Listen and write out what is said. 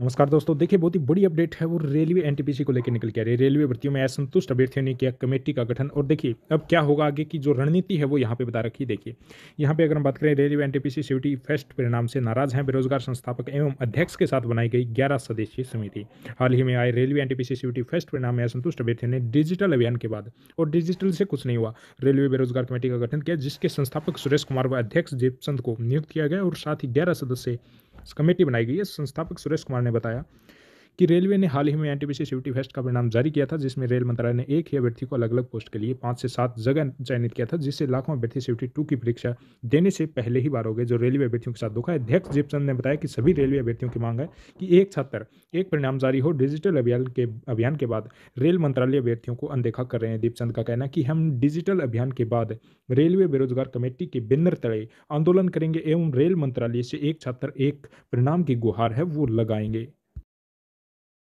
नमस्कार दोस्तों देखिए बहुत ही बड़ी अपडेट है वो रेलवे एनटीपीसी को लेकर निकल के आ रही है रेलवे भर्तियों में असंतुष्ट अभ्यर्थियों ने किया कमेटी का गठन और देखिए अब क्या होगा आगे की जो रणनीति है वो यहाँ पे बता रखी देखिए यहाँ पे अगर हम बात करें रेलवे एनटीपीसी सीयूटी फेस्ट परिणाम से नाराज हैं बेरोजगार संस्थापक एवं अध्यक्ष के साथ बनाई गई ग्यारह सदस्यीय समिति हाल ही में आए रेलवे एनटीपीसी टी फेस्ट परिणाम में असंतुष्ट अभ्यर्थियों ने डिजिटल अभियान के बाद और डिजिटल से कुछ नहीं हुआ रेलवे बेरोजगार कमेटी का गठन किया जिसके संस्थापक सुरेश कुमार व अध्यक्ष जेपचंद को नियुक्त किया गया और साथ ही ग्यारह सदस्य कमेटी बनाई गई है संस्थापक सुरेश कुमार ने बताया कि रेलवे ने हाल ही में एनटीपीसी सेफ्टी फेस्ट का परिणाम जारी किया था जिसमें रेल मंत्रालय ने एक ही अभ्यर्थी को अलग अलग पोस्ट के लिए पाँच से सात जगह चयनित किया था जिससे लाखों अभ्यर्थी सेफ्टी टू की परीक्षा देने से पहले ही बार हो गए जो रेलवे अभ्यर्थियों के साथ धोखा है अध्यक्ष जिप्सन ने बताया कि सभी रेलवे अभ्यर्थियों की मांग है कि एक छात्र एक परिणाम जारी हो डिजिटल अभियान के अभियान के बाद रेल मंत्रालय अभ्यर्थियों को अनदेखा कर रहे हैं दीपचंद का कहना कि हम डिजिटल अभियान के बाद रेलवे बेरोजगार कमेटी के बिन्नर तड़े आंदोलन करेंगे एवं रेल मंत्रालय से एक छात्र एक परिणाम की गुहार है वो लगाएंगे